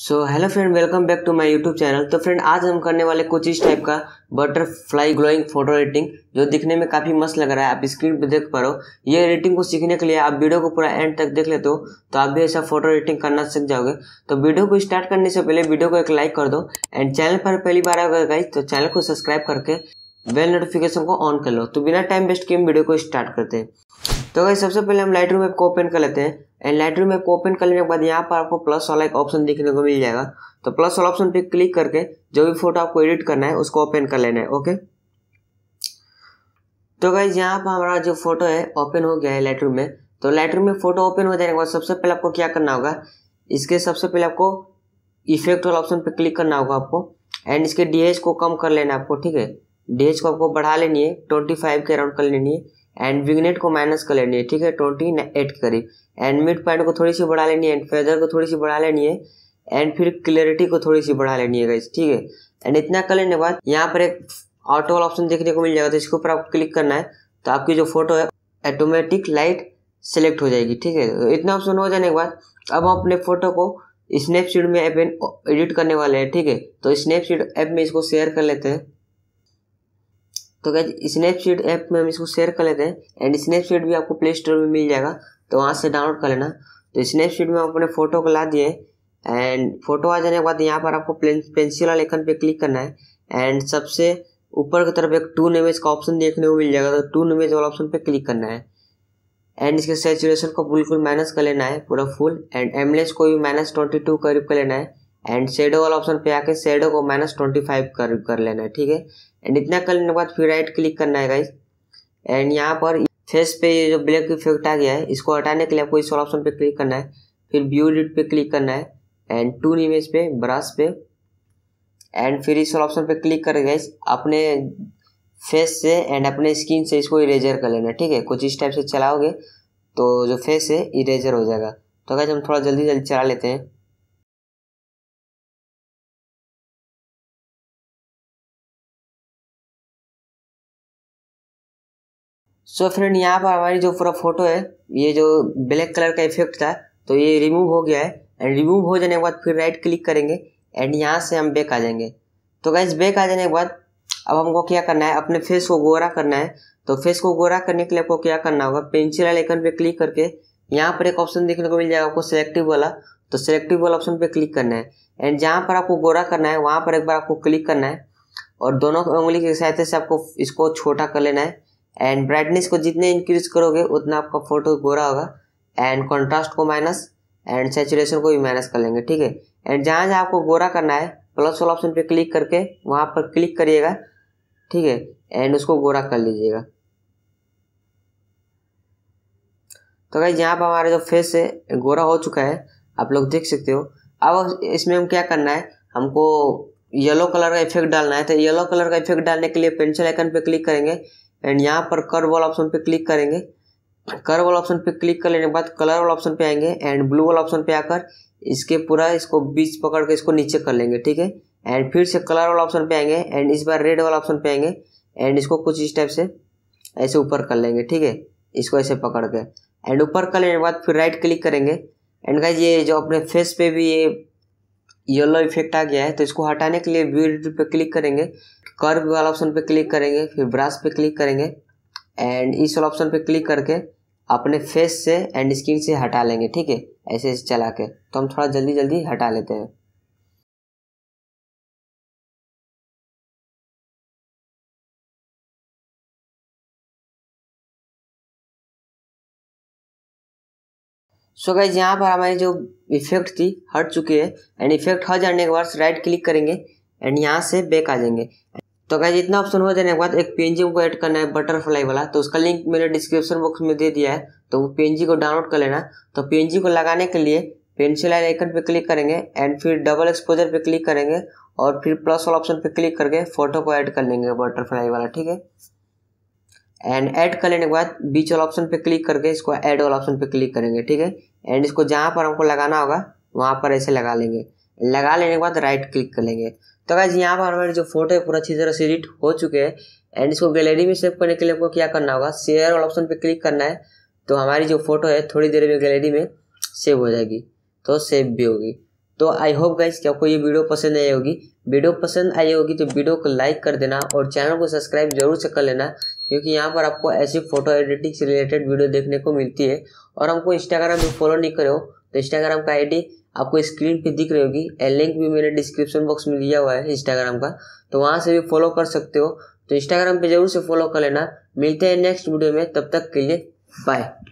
so hello friend welcome back to my YouTube channel तो friend आज हम करने वाले कुछ इस टाइप का बटरफ्लाई ग्लोइंग फोटो एडिटिंग जो दिखने में काफ़ी मस्त लग रहा है आप स्क्रीन पर देख पा रहे हो ये एडिटिंग को सीखने के लिए आप वीडियो को पूरा एंड तक देख लेते हो तो आप भी ऐसा फोटो एडिटिंग करना सीख जाओगे तो वीडियो को स्टार्ट करने से पहले वीडियो को एक लाइक कर दो एंड चैनल पर पहली बार अगर गई तो चैनल को सब्सक्राइब करके बेल नोटिफिकेशन को ऑन कर लो तो बिना टाइम वेस्ट किए वीडियो को स्टार्ट करते हैं तो अगर सबसे पहले हम लाइट रूम ऐप को ओपन कर लेते हैं एंड लाइटर में आपको ओपन कर लेने के बाद यहाँ पर आपको प्लस वाला एक ऑप्शन देखने को मिल जाएगा तो प्लस वाला ऑप्शन पे क्लिक करके जो भी फोटो आपको एडिट करना है उसको ओपन कर लेना है ओके तो गाइज यहाँ पर हमारा जो फोटो है ओपन हो गया है लाइटर में तो लाइटर में फोटो ओपन हो जाने के बाद सबसे पहले आपको क्या करना होगा इसके सबसे पहले आपको इफेक्ट वाला ऑप्शन पे क्लिक करना होगा आपको एंड इसके डी को कम कर लेना है आपको ठीक है डी को आपको बढ़ा लेनी है ट्वेंटी फाइव के अराउंड कर लेनी है एंड विगनेट को माइनस कर लेनी है ठीक है ट्वेंटी एट के करीब एंड मिड पॉइंट को थोड़ी सी बढ़ा लेनी है एंड फेदर को थोड़ी सी बढ़ा लेनी है एंड फिर क्लियरिटी को थोड़ी सी बढ़ा लेनी है ठीक है एंड इतना कर लेने के बाद यहाँ पर एक ऑटो वाला ऑप्शन देखने को मिल जाएगा तो इसके ऊपर आपको क्लिक करना है तो आपकी जो फोटो है ऑटोमेटिक लाइट सेलेक्ट हो जाएगी ठीक है तो इतना ऑप्शन हो जाने के बाद अब हम अपने फोटो को स्नैपशीट में ऐप एडिट करने वाले हैं ठीक है तो स्नैपशीट ऐप में इसको शेयर कर लेते हैं तो क्या स्नैपसीड ऐप में हम इसको शेयर कर लेते हैं एंड स्नैपसीड भी आपको प्ले स्टोर में मिल जाएगा तो वहाँ से डाउनलोड कर लेना तो स्नैपशीट में हम अपने फ़ोटो को ला दिए एंड फोटो आ जाने के बाद यहाँ पर आपको पेंसिल वाले लेखन पे क्लिक करना है एंड सबसे ऊपर की तरफ एक टू इमेज का ऑप्शन देखने को मिल जाएगा तो टू इमेज वाला ऑप्शन पे क्लिक करना है एंड इसके सेचुरेशन को बिल्कुल माइनस कर लेना है पूरा फुल एंड एमलेस को भी माइनस ट्वेंटी टू करीब कर लेना है एंड शेडो वाला ऑप्शन पे आके शेडो को माइनस ट्वेंटी फाइव कर कर लेना है ठीक है एंड इतना कर लेने के बाद फिर राइट क्लिक करना है गाइस एंड यहाँ पर फेस पे जो ब्लैक इफेक्ट आ गया है इसको हटाने के लिए आपको इस वाला ऑप्शन पे क्लिक करना है फिर ब्यू रिट पे क्लिक करना है एंड टून इमेज पे ब्रश पे एंड फिर इस वाला ऑप्शन पे क्लिक करके गाइस अपने फेस से एंड अपने स्किन से इसको इरेजर कर लेना ठीक है कुछ इस टाइप से चलाओगे तो जो फेस है इरेजर हो जाएगा तो गाइस हम थोड़ा जल्दी जल्दी चला लेते हैं सो फ्रेंड यहाँ पर हमारी जो पूरा फोटो है ये जो ब्लैक कलर का इफेक्ट था तो ये रिमूव हो गया है एंड रिमूव हो जाने के बाद फिर राइट क्लिक करेंगे एंड यहाँ से हम बैक आ जाएंगे तो गाइज बैक आ जाने के बाद अब हमको क्या करना है अपने फेस को गोरा करना है तो फेस को गोरा करने के लिए आपको क्या करना होगा पेंसिल वाले आइकन पे क्लिक करके यहाँ पर एक ऑप्शन देखने को मिल जाएगा आपको सेलेक्टिव वाला तो सेलेक्टिव वाला ऑप्शन पे क्लिक करना है एंड जहाँ पर आपको गोरा करना है वहाँ पर एक बार आपको क्लिक करना है और दोनों उंगली की सहायता से आपको इसको छोटा कर लेना है एंड ब्राइटनेस को जितने इंक्रीज करोगे उतना आपका फोटो गोरा होगा एंड कॉन्ट्रास्ट को माइनस एंड सेचुरेशन को भी माइनस कर लेंगे ठीक है एंड जहाँ जहाँ आपको गोरा करना है प्लस वाला ऑप्शन पे क्लिक करके वहाँ पर क्लिक करिएगा ठीक है एंड उसको गोरा कर लीजिएगा तो भाई यहाँ पर हमारा जो फेस है गोरा हो चुका है आप लोग देख सकते हो अब इसमें हम क्या करना है हमको येलो कलर का इफेक्ट डालना है तो येलो कलर का इफेक्ट डालने के लिए पेंसिल आइकन पे क्लिक करेंगे एंड यहाँ पर कर वाला ऑप्शन पे क्लिक करेंगे कर वाला ऑप्शन पे क्लिक कर लेने के बाद कलर वाला ऑप्शन पे आएंगे एंड ब्लू वाला ऑप्शन पे आकर इसके पूरा इसको बीच पकड़ के इसको नीचे कर लेंगे ठीक है एंड फिर से कलर वाला ऑप्शन पे आएंगे एंड इस बार रेड वाला ऑप्शन पे आएंगे एंड इसको कुछ इस टाइप से ऐसे ऊपर कर लेंगे ठीक है इसको ऐसे पकड़ के एंड ऊपर कर लेने के बाद फिर राइट क्लिक करेंगे एंड गाइज ये जो अपने फेस पे भी ये येलो इफेक्ट आ गया है तो इसको हटाने के लिए व्यू पे क्लिक करेंगे कर्व वाला ऑप्शन पे क्लिक करेंगे फिर ब्रश पे क्लिक करेंगे एंड इस वाला ऑप्शन पे क्लिक करके अपने फेस से एंड स्किन से हटा लेंगे ठीक है ऐसे ऐसे चला के तो हम थोड़ा जल्दी जल्दी हटा लेते हैं सो गाइज यहाँ पर हमारी जो इफेक्ट थी हट चुकी है एंड इफेक्ट हट जाने के बाद राइट क्लिक करेंगे एंड यहाँ से बैक आ जाएंगे तो गाइज इतना ऑप्शन हो जाने के बाद एक पीएनजी को ऐड करना है बटरफ्लाई वाला तो उसका लिंक मैंने डिस्क्रिप्शन बॉक्स में दे दिया है तो वो पीएनजी को डाउनलोड कर लेना तो पीएनजी को लगाने के लिए पेंसिल आई आइकन पे क्लिक करेंगे एंड फिर डबल एक्सपोजर पे क्लिक करेंगे और फिर प्लस वाला ऑप्शन पे क्लिक करके फोटो को ऐड कर लेंगे बटरफ्लाई वाला ठीक है एंड ऐड कर लेने के बाद बीच वाला ऑप्शन पे क्लिक करके इसको ऐड वाला ऑप्शन पे क्लिक करेंगे ठीक है एंड इसको जहाँ पर हमको लगाना होगा वहाँ पर ऐसे लगा लेंगे लगा लेने के बाद राइट क्लिक कर लेंगे तो अगर यहाँ पर हमारे जो फोटो है पूरा अच्छी तरह से एडिट हो चुके हैं एंड इसको गैलरी में सेव करने के लिए आपको क्या करना होगा शेयर वाला ऑप्शन पर क्लिक करना है तो हमारी जो फोटो है थोड़ी देर में गैलरी में सेव हो जाएगी तो सेव भी होगी तो आई होप गाइज कि आपको ये वीडियो पसंद आई होगी वीडियो पसंद आई होगी तो वीडियो को लाइक कर देना और चैनल को सब्सक्राइब जरूर से कर लेना क्योंकि यहाँ पर आपको ऐसी फोटो एडिटिंग से रिलेटेड वीडियो देखने को मिलती है और हमको इंस्टाग्राम में फॉलो नहीं करे हो तो इंस्टाग्राम का आईडी आपको स्क्रीन पे दिख रही होगी लिंक भी मैंने डिस्क्रिप्शन बॉक्स में लिया हुआ है इंस्टाग्राम का तो वहाँ से भी फॉलो कर सकते हो तो इंस्टाग्राम पे जरूर से फॉलो कर लेना मिलते हैं नेक्स्ट वीडियो में तब तक के लिए बाय